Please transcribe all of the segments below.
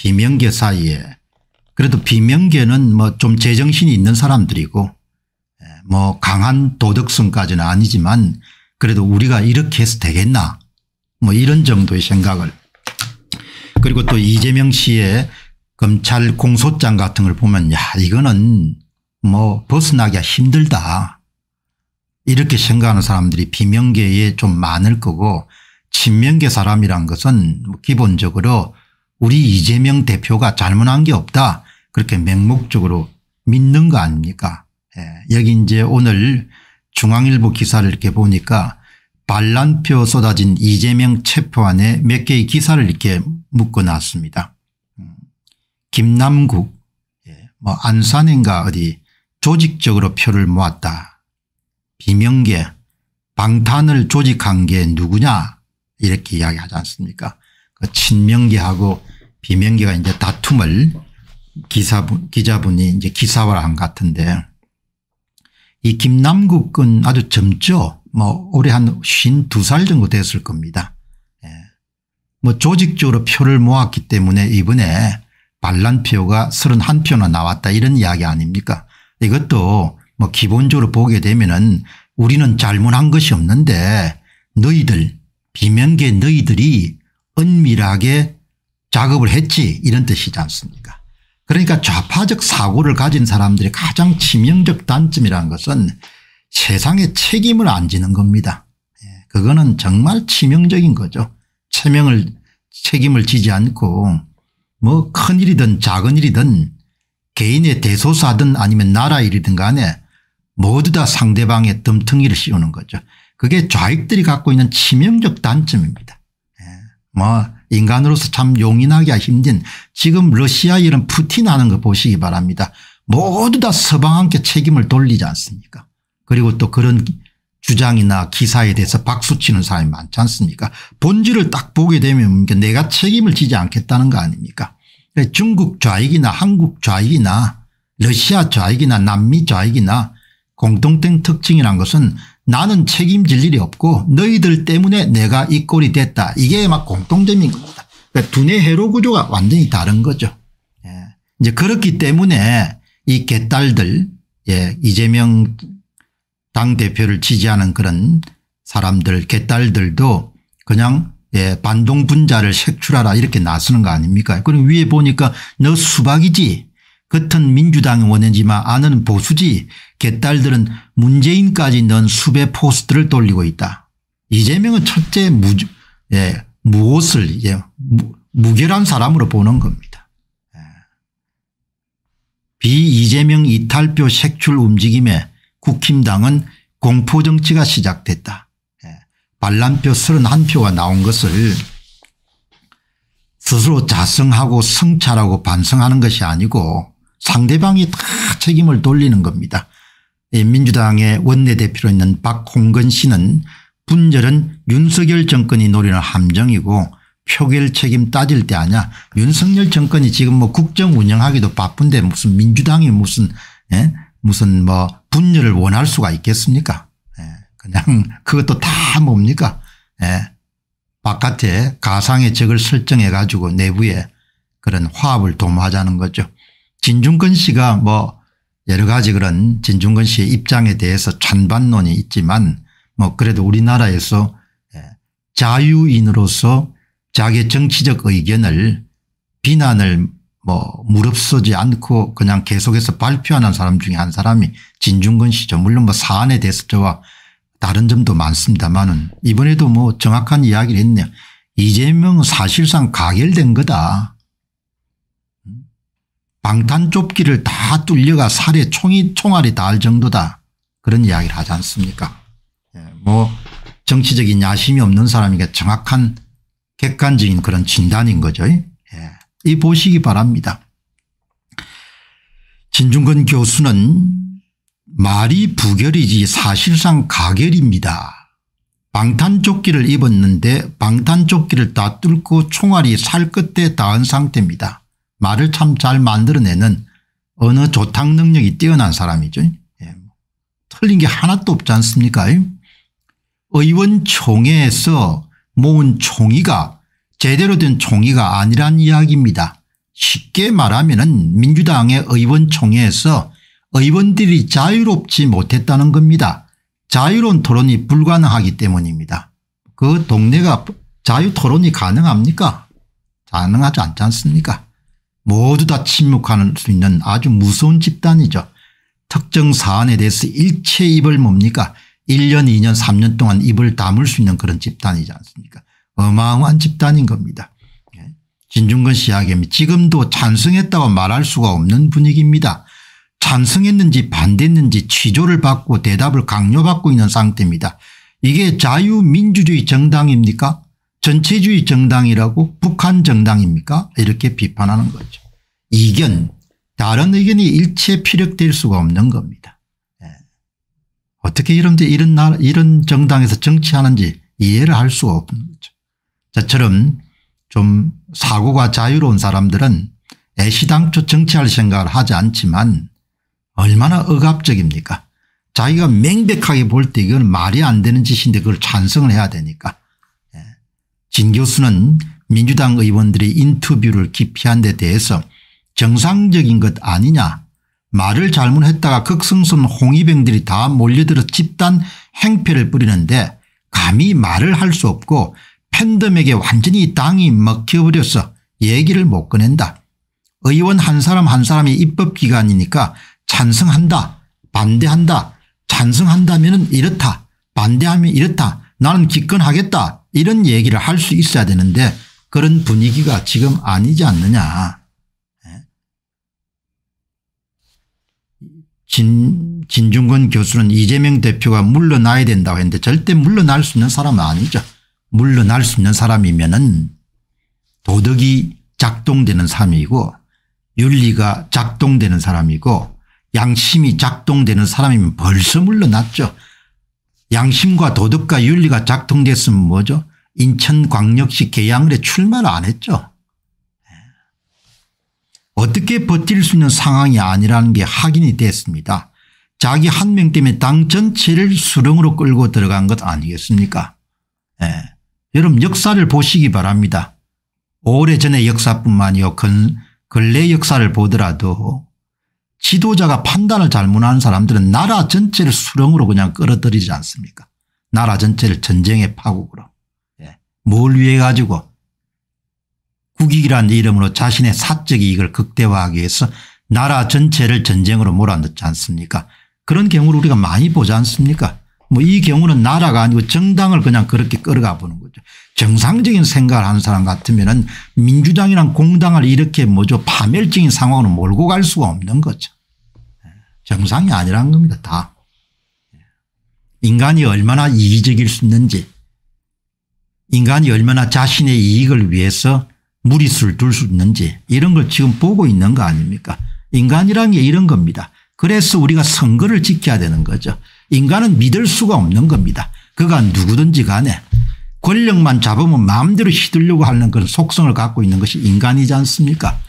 비명계 사이에 그래도 비명계는 뭐 좀 제정신이 있는 사람들이고 예, 뭐 강한 도덕성까지는 아니지만 그래도 우리가 이렇게 해서 되겠나 뭐 이런 정도의 생각을 그리고 또 이재명 씨의 검찰 공소장 같은 걸 보면 야 이거는 뭐 벗어나기가 힘들다 이렇게 생각하는 사람들이 비명계에 좀 많을 거고 친명계 사람이란 것은 뭐 기본적으로 우리 이재명 대표가 잘못한 게 없다 그렇게 맹목적으로 믿는 거 아닙니까 예. 여기 이제 오늘 중앙일보 기사를 이렇게 보니까 반란표 쏟아진 이재명 체포안에 몇 개의 기사를 이렇게 묶어놨습니다. 음, 김남국 예, 뭐 안산인가 어디 조직적으로 표를 모았다. 비명계 방탄을 조직한 게 누구냐 이렇게 이야기하지 않습니까 그 친명계하고 비명계가 이제 다툼을 기사분, 기자분이 이제 기사화한 것 같은데 이 김남국 은 아주 젊죠. 뭐 올해 한 52살 정도 됐을 겁니다. 예. 뭐 조직적으로 표를 모았기 때문에 이번에 반란표가 31표나 나왔다 이런 이야기 아닙니까 이것도 뭐 기본적으로 보게 되면은 우리는 잘못한 것이 없는데 너희들 비명계 너희들이 은밀하게 작업을 했지 이런 뜻이지 않습니까 그러니까 좌파적 사고를 가진 사람들의 가장 치명적 단점이라는 것은 세상에 책임을 안 지는 겁니다. 예, 그거는 정말 치명적인 거죠. 체명을 책임을 지지 않고 뭐 큰일이든 작은 일이든 개인의 대소사든 아니면 나라 일이든 간에 모두 다 상대방의 덤텅이를 씌우는 거죠. 그게 좌익들이 갖고 있는 치명적 단점입니다. 뭐 인간으로서 참 용인하기가 힘든 지금 러시아 이런 푸틴 하는 거 보시기 바랍니다. 모두 다 서방한테 책임을 돌리지 않습니까 그리고 또 그런 주장이나 기사에 대해서 박수치는 사람이 많지 않습니까 본질을 딱 보게 되면 그러니까 내가 책임을 지지 않겠다는 거 아닙니까 그러니까 중국 좌익이나 한국 좌익이나 러시아 좌익이나 남미 좌익이나 공통된 특징이란 것은 나는 책임질 일이 없고 너희들 때문에 내가 이 꼴이 됐다. 이게 막 공통점인 겁니다. 그러니까 두뇌 회로 구조가 완전히 다른 거죠. 예. 이제 그렇기 때문에 이 개딸들 예, 이재명 당대표를 지지하는 그런 사람들 개딸들도 그냥 예, 반동 분자를 색출하라 이렇게 나서는 거 아닙니까 그리고 위에 보니까 너 수박이지 겉은 민주당 원이지만 안은 보수지 개딸들은 문재인까지 넌 수배 포스트를 돌리고 있다. 이재명은 첫째 무, 예, 무엇을 이제 예, 무, 무결한 사람으로 보는 겁니다. 예. 비이재명 이탈표 색출 움직임에 국힘당은 공포정치가 시작됐다. 예. 반란표 31표가 나온 것을 스스로 자성하고 성찰하고 반성하는 것이 아니고 상대방이 다 책임을 돌리는 겁니다. 민주당의 원내대표로 있는 박홍근 씨는 분절은 윤석열 정권이 노리는 함정이고 표결 책임 따질 때 아니야. 윤석열 정권이 지금 뭐 국정 운영하기도 바쁜데 무슨 민주당이 무슨 예? 무슨 뭐 분열을 원할 수가 있겠습니까? 예. 그냥 그것도 다 뭡니까? 예. 바깥에 가상의 적을 설정해 가지고 내부에 그런 화합을 도모하자는 거죠. 진중근 씨가 뭐 여러 가지 그런 진중근 씨의 입장에 대해서 찬반론이 있지만 뭐 그래도 우리나라에서 예, 자유인으로서 자기 정치적 의견을 비난을 뭐 무릅쓰지 않고 그냥 계속해서 발표하는 사람 중에 한 사람이 진중근 씨죠. 물론 뭐 사안에 대해서 저와 다른 점도 많습니다만은 이번에도 뭐 정확한 이야기를 했네요. 이재명은 사실상 가결된 거다. 방탄조끼를 다 뚫려가 살에 총이 총알이 닿을 정도다 그런 이야기를 하지 않습니까 예, 뭐 정치적인 야심이 없는 사람에게 정확한 객관적인 그런 진단인 거죠 예, 이 보시기 바랍니다 진중근 교수는 말이 부결이지 사실상 가결입니다 방탄조끼를 입었는데 방탄조끼를 다 뚫고 총알이 살 끝에 닿은 상태입니다. 말을 참 잘 만들어내는 언어 조탁 능력이 뛰어난 사람이죠. 예. 뭐 틀린 게 하나도 없지 않습니까 예. 의원총회에서 모은 총의가 제대로 된 총의가 아니란 이야기입니다. 쉽게 말하면 민주당의 의원총회에서 의원들이 자유롭지 못했다는 겁니다. 자유로운 토론이 불가능하기 때문입니다. 그 동네가 자유 토론이 가능합니까? 가능하지 않지 않습니까? 모두 다 침묵할 수 있는 아주 무서운 집단이죠. 특정 사안에 대해서 일체 입을 뭡니까 1년 2년 3년 동안 입을 다물 수 있는 그런 집단이지 않습니까 어마어마한 집단인 겁니다. 예. 진중근 씨이야기입 지금도 찬성했다고 말할 수가 없는 분위기입니다. 찬성했는지 반대했는지 취조를 받고 대답을 강요받고 있는 상태입니다. 이게 자유민주주의 정당입니까 전체주의 정당이라고 북한 정당입니까 이렇게 비판하는 거죠. 이견 다른 의견이 일체 피력될 수가 없는 겁니다. 예. 어떻게 이런데 이런 나라 이런 정당에서 정치하는지 이해를 할 수가 없는 거죠. 저처럼 좀 사고가 자유로운 사람들은 애시당초 정치할 생각을 하지 않지만 얼마나 억압적입니까 자기가 명백하게 볼 때 이건 말이 안 되는 짓인데 그걸 찬성을 해야 되니까 진 교수는 민주당 의원들의 인터뷰를 기피한 데 대해서 정상적인 것 아니냐 말을 잘못했다가 극성선 홍위병들이 다 몰려들어 집단 행패를 뿌리는데 감히 말을 할 수 없고 팬덤에게 완전히 당이 먹혀버려서 얘기를 못 꺼낸다. 의원 한 사람 한 사람이 입법기관이니까 찬성한다 반대한다 찬성한다면 이렇다 반대하면 이렇다 나는 기권하겠다 이런 얘기를 할 수 있어야 되는데 그런 분위기가 지금 아니지 않느냐. 예? 진, 진중근 교수는 이재명 대표가 물러나야 된다고 했는데 절대 물러날 수 있는 사람은 아니죠. 물러날 수 있는 사람이면은 도덕이 작동되는 사람이고 윤리가 작동되는 사람이고 양심이 작동되는 사람이면 벌써 물러났죠. 양심과 도덕과 윤리가 작동됐으면 뭐죠? 인천광역시 계양을에 출마를 안 했죠. 예. 어떻게 버틸 수 있는 상황이 아니라는 게 확인이 됐습니다. 자기 한 명 때문에 당 전체를 수렁으로 끌고 들어간 것 아니겠습니까? 예. 여러분 역사를 보시기 바랍니다. 오래전의 역사뿐만이요. 근, 근래 역사를 보더라도 지도자가 판단을 잘못하는 사람들은 나라 전체를 수렁으로 그냥 끌어들이지 않습니까 나라 전체를 전쟁에 파국으로 예. 뭘 위해 가지고 국익이라는 이름으로 자신의 사적 이익을 극대화하기 위해서 나라 전체를 전쟁으로 몰아넣지 않습니까 그런 경우를 우리가 많이 보지 않습니까 뭐이 경우는 나라가 아니고 정당을 그냥 그렇게 끌어가 보는 거죠. 정상적인 생각을 하는 사람 같으면은 민주당이랑 공당을 이렇게 뭐죠 파멸적인 상황으로 몰고 갈 수가 없는 거죠. 정상이 아니란 겁니다 다. 인간이 얼마나 이기적일 수 있는지 인간이 얼마나 자신의 이익을 위해서 무리수를 둘 수 있는지 이런 걸 지금 보고 있는 거 아닙니까 인간이란 게 이런 겁니다. 그래서 우리가 선거를 지켜야 되는 거죠. 인간은 믿을 수가 없는 겁니다. 그가 누구든지 간에 권력만 잡으면 마음대로 휘둘려고 하는 그런 속성을 갖고 있는 것이 인간이지 않습니까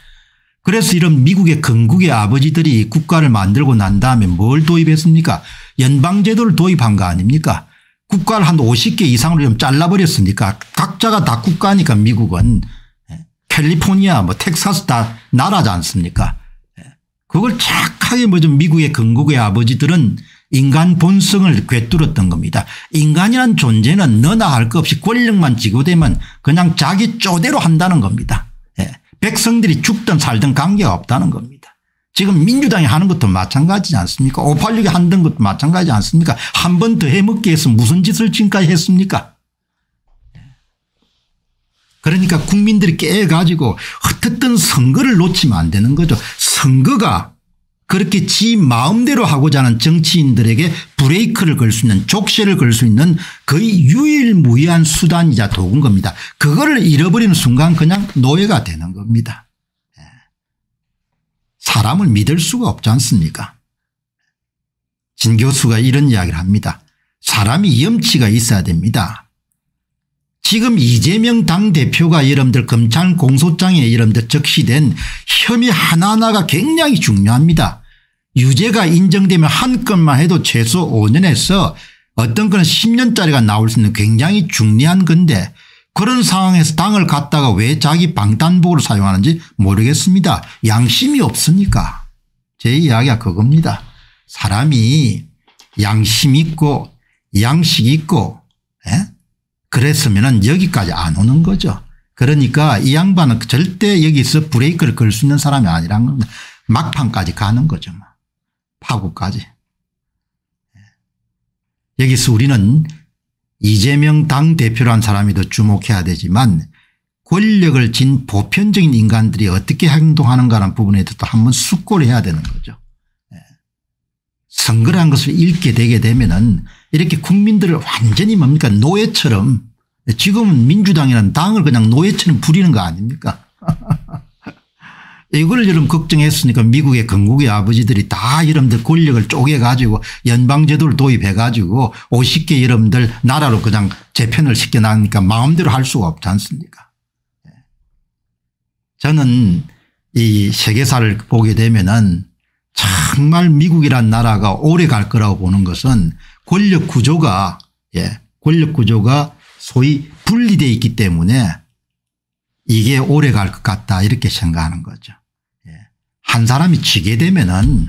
그래서 이런 미국의 건국의 아버지들이 국가를 만들고 난 다음에 뭘 도입했습니까 연방제도를 도입한 거 아닙니까 국가를 한 50개 이상으로 좀 잘라버렸으니까 각자가 다 국가니까 미국은 예. 캘리포니아 뭐 텍사스 다 나라지 않습니까 예. 그걸 착 하게 뭐죠 미국의 건국의 아버지들은 인간 본성을 꿰뚫었던 겁니다. 인간이란 존재는 너나 할 것 없이 권력만 지고되면 그냥 자기 쪼대로 한다는 겁니다. 예. 백성들이 죽든 살든 관계가 없다는 겁니다. 지금 민주당이 하는 것도 마찬가지지 않습니까 586이 한던 것도 마찬가지지 않습니까 한 번 더 해먹기 위해서 무슨 짓을 지금까지 했습니까 그러니까 국민들이 깨가지고 흩었던 선거를 놓치면 안 되는 거죠. 선거가 그렇게 지 마음대로 하고자 하는 정치인들에게 브레이크를 걸 수 있는 족쇄를 걸 수 있는 거의 유일무이한 수단이자 도구인 겁니다. 그거를 잃어버리는 순간 그냥 노예가 되는 겁니다. 예. 사람을 믿을 수가 없지 않습니까 진 교수가 이런 이야기를 합니다. 사람이 염치가 있어야 됩니다. 지금 이재명 당대표가 여러분들 검찰 공소장에 여러분들 적시된 혐의 하나하나가 굉장히 중요합니다. 유죄가 인정되면 한 건만 해도 최소 5년에서 어떤 건은 10년짜리가 나올 수 있는 굉장히 중요한 건데 그런 상황에서 당을 갖다가 왜 자기 방탄복으로 사용하는지 모르겠습니다. 양심이 없으니까. 제 이야기가 그겁니다. 사람이 양심 있고 양식 있고 예? 그랬으면 은 여기까지 안 오는 거죠. 그러니까 이 양반은 절대 여기서 브레이크를 걸 수 있는 사람이 아니라는 겁니다. 막판까지 가는 거죠. 뭐. 파국까지. 예. 여기서 우리는 이재명 당대표란 사람이 더 주목해야 되지만 권력을 진 보편적인 인간들이 어떻게 행동하는가라는 부분에 대해 한번 숙고를 해야 되는 거죠. 예. 선거란 것을 읽게 되게 되면은 이렇게 국민들을 완전히 뭡니까 노예처럼 지금은 민주당이라는 당을 그냥 노예처럼 부리는 거 아닙니까 이걸 여러분 걱정했으니까 미국의 건국의 아버지들이 다 여러분들 권력을 쪼개가지고 연방제도를 도입해가지고 50개 여러분들 나라로 그냥 재편을 시켜나니까 마음대로 할 수가 없지 않습니까 예. 저는 이 세계사를 보게 되면은 정말 미국이란 나라가 오래 갈 거라고 보는 것은 권력 구조가 예, 권력 구조가 소위 분리되어 있기 때문에 이게 오래 갈 것 같다 이렇게 생각하는 거죠. 한 사람이 지게 되면은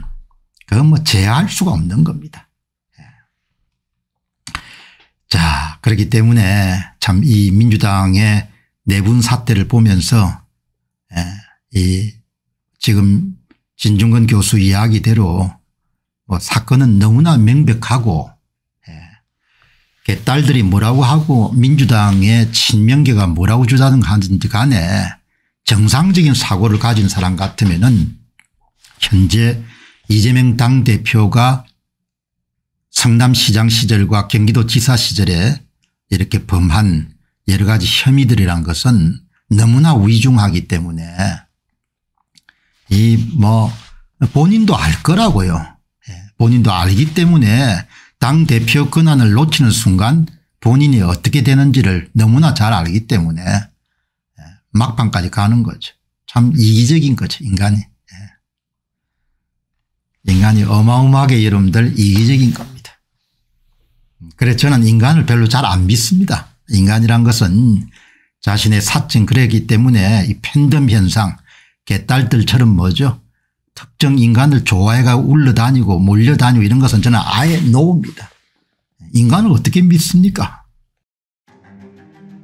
그건 뭐 제할 수가 없는 겁니다. 예. 자, 그렇기 때문에 참 이 민주당의 내분 사태를 보면서 예, 이 지금 진중근 교수 이야기대로 뭐 사건은 너무나 명백하고 예, 개딸들이 뭐라고 하고 민주당의 친명계가 뭐라고 주장하는지 간에 정상적인 사고를 가진 사람 같으면은 현재 이재명 당대표가 성남시장 시절과 경기도지사 시절에 이렇게 범한 여러 가지 혐의들이란 것은 너무나 위중하기 때문에 이 뭐 본인도 알 거라고요. 예, 본인도 알기 때문에 당대표 권한을 놓치는 순간 본인이 어떻게 되는지를 너무나 잘 알기 때문에 예, 막판까지 가는 거죠. 참 이기적인 거죠 인간이. 인간이 어마어마하게 여러분들 이기적인 겁니다. 그래서 저는 인간을 별로 잘 안 믿습니다. 인간이란 것은 자신의 사증 그랬기 때문에 이 팬덤 현상 개딸들처럼 뭐죠 특정 인간을 좋아해가 울러다니고 몰려다니고 이런 것은 저는 아예 노입니다. 인간을 어떻게 믿습니까